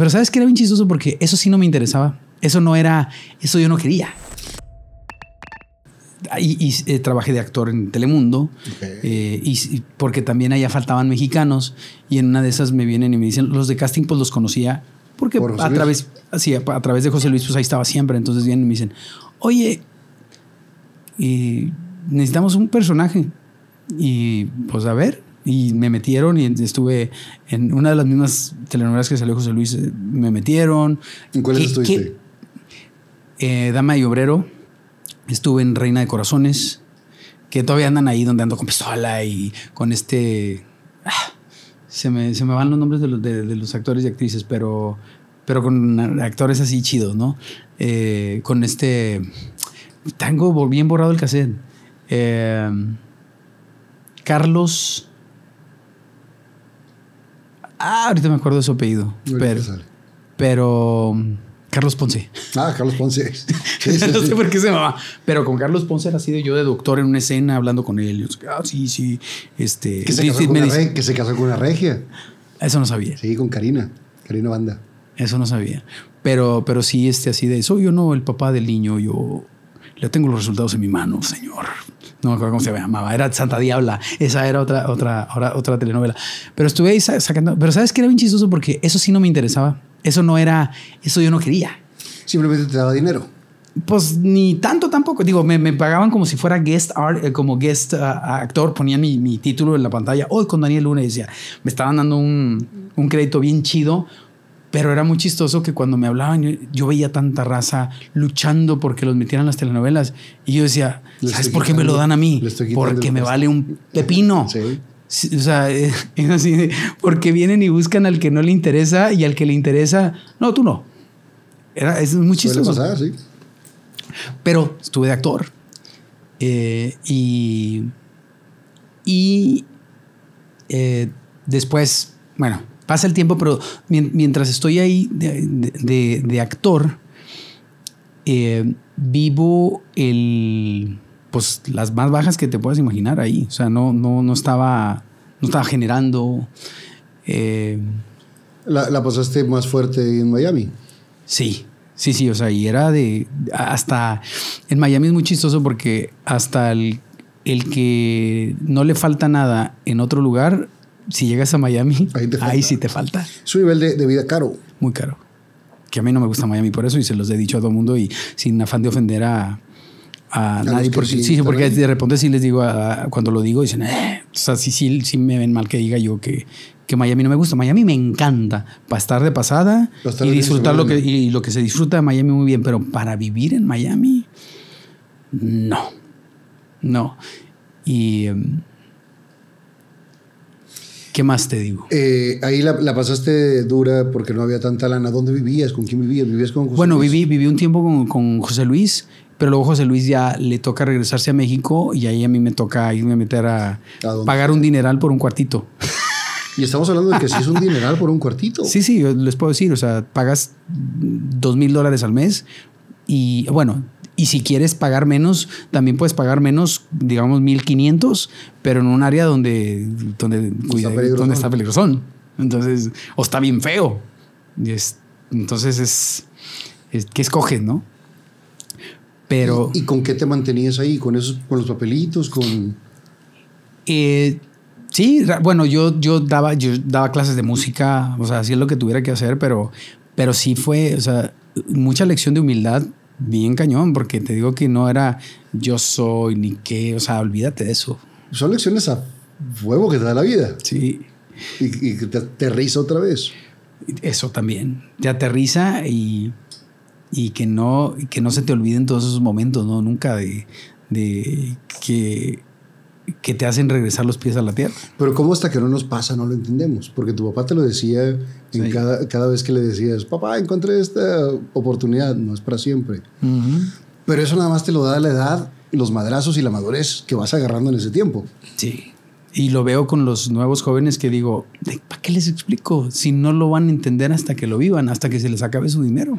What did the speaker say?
Pero sabes que era bien chistoso porque eso sí no me interesaba. Eso no era, eso yo no quería. Y, eh, trabajé de actor en Telemundo, eh, y, porque también allá faltaban mexicanos, y en una de esas me vienen y me dicen, los de casting pues los conocía, porque a, través, a, través de José Luis pues ahí estaba siempre, entonces vienen y me dicen, oye, eh, necesitamos un personaje, y pues a ver, y me metieron y estuve en una de las mismas telenovelas que salió José Luis, eh, me metieron. ¿En cuáles estuviste? Eh, Dama y Obrero, estuve en Reina de Corazones, que todavía andan ahí donde ando con pistola y con este... Ah, se, me, van los nombres de los, de, los actores y actrices, pero, pero con actores así chidos, ¿no? Eh, con este... Tango bien borrado el cassette. Eh, Carlos... Ah, ahorita me acuerdo de su apellido. Pero, pero, Carlos Ponce. Ah, Carlos Ponce. no sé por qué se llamaba. Pero con Carlos Ponce era así de yo de doctor en una escena hablando con él. ah, sí, sí. Este, que, se casó con una regia. Eso no sabía. Sí, con Karina. Karina Banda. Eso no sabía. Pero, pero sí, este, así de, soy yo no el papá del niño, yo le tengo los resultados en mi mano, señor no me acuerdo cómo se llamaba, era Santa Diabla, esa era otra, otra, otra, otra telenovela. Pero estuve ahí sacando, pero sabes que era bien chistoso porque eso sí no me interesaba, eso no era, eso yo no quería. Simplemente te daba dinero. Pues ni tanto tampoco. Digo, me, pagaban como si fuera guest art, eh, como guest ah, actor. Ponía mi, título en la pantalla. Hoy con Daniel Luna decía, me estaban dando un, un crédito bien chido pero era muy chistoso que cuando me hablaban, yo, veía tanta raza luchando porque los metieran las telenovelas. Y yo decía, ¿sabes por qué me lo dan a mí? Porque me vale un pepino. Sí. O sea, es así, porque vienen y buscan al que no le interesa y al que le interesa, no, tú no. Era, es muy chistoso. Pero estuve de actor eh, y, y eh, después, bueno, pasa el tiempo, pero mientras estoy ahí de, actor, eh, vivo el, pues, las más bajas que te puedas imaginar ahí. O sea, no, no, estaba, no estaba generando. Eh, la, la pasaste más fuerte en Miami. Sí, Sí, sí, o sea, y era de. Hasta. En Miami es muy chistoso porque hasta el, el que no le falta nada en otro lugar si llegas a Miami, ahí, sí te falta. Su nivel de, vida caro. Muy caro. Que a mí no me gusta Miami por eso y se los he dicho a todo el mundo y sin afán de ofender a, a, nadie. Porque, sí, sí porque de repente sí les digo, cuando lo digo, dicen, eh. o sea, sí, sí, me ven mal que diga yo que, que Miami no me gusta. Miami me encanta para estar de pasada y disfrutar lo que, y lo que se disfruta de Miami muy bien, pero para vivir en Miami, no. No. Y. Em, ¿Qué más te digo? Eh, ahí la, pasaste dura porque no había tanta lana. ¿Dónde vivías? ¿Con quién vivías? ¿Vivías con José Bueno, Luis? Viví, viví un tiempo con, con, José Luis, pero luego José Luis ya le toca regresarse a México y ahí a mí me toca irme a meter a, pagar un dineral por un cuartito. Y estamos hablando de que sí es un dineral por un cuartito. Sí, sí, les puedo decir, o sea, pagas dos mil dólares al mes y bueno, y si quieres pagar menos, también puedes pagar menos, digamos 1500, pero en un área donde, donde, está donde está peligrosón. Entonces, o está bien feo. Y entonces es, qué que escoges, ¿no? Pero. ¿Y, con qué te mantenías ahí? ¿Con esos, con los papelitos? Con. Eh, sí, bueno, yo, yo daba, yo daba clases de música, o sea, hacía lo que tuviera que hacer, pero, pero sí fue, o sea, mucha lección de humildad bien cañón, porque te digo que no era yo soy ni qué, o sea, olvídate de eso. Son lecciones a huevo que te da la vida. Sí. Y, que te aterriza otra vez. Eso también. Te aterriza y, y que, no, que no se te olviden todos esos momentos, ¿no? Nunca de, de que que te hacen regresar los pies a la tierra. Pero ¿cómo hasta que no nos pasa no lo entendemos? Porque tu papá te lo decía cada, vez que le decías, papá, encontré esta oportunidad, no es para siempre. Pero eso nada más te lo da la edad, los madrazos y la madurez que vas agarrando en ese tiempo. Sí. Y lo veo con los nuevos jóvenes que digo, ¿para qué les explico si no lo van a entender hasta que lo vivan, hasta que se les acabe su dinero?